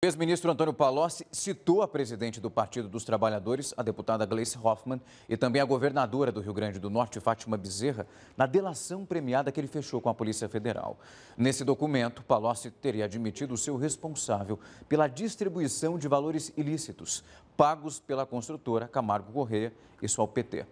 O Ex-ministro Antônio Palocci citou a presidente do Partido dos Trabalhadores, a deputada Gleice Hoffmann, e também a governadora do Rio Grande do Norte, Fátima Bezerra, na delação premiada que ele fechou com a Polícia Federal. Nesse documento, Palocci teria admitido ser seu responsável pela distribuição de valores ilícitos pagos pela construtora Camargo Correia e sua PT.